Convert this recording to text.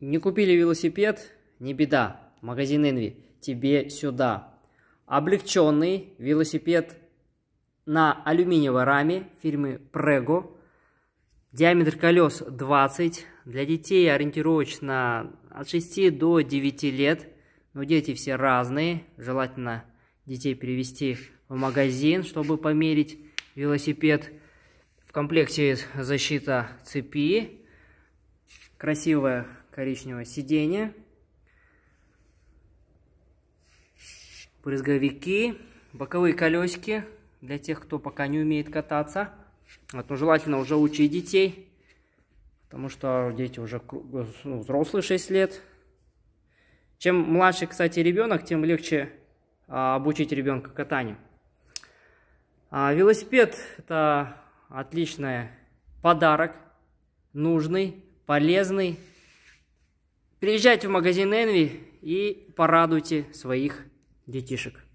Не купили велосипед? Не беда. Магазин Envy. Тебе сюда. Облегченный велосипед на алюминиевой раме фирмы Prego. Диаметр колес 20. Для детей ориентировочно от 6 до 9 лет. Но дети все разные. Желательно детей перевести в магазин, чтобы померить велосипед. В комплекте защита цепи. Красивая коричневого сиденье, брызговики, боковые колесики для тех, кто пока не умеет кататься. Вот, но желательно уже учить детей, потому что дети уже э, ну, взрослые 6 лет. Чем младше, кстати, ребенок, тем легче а, обучить ребенка катанию. А, велосипед – это отличный подарок, нужный, полезный. Приезжайте в магазин Envy и порадуйте своих детишек.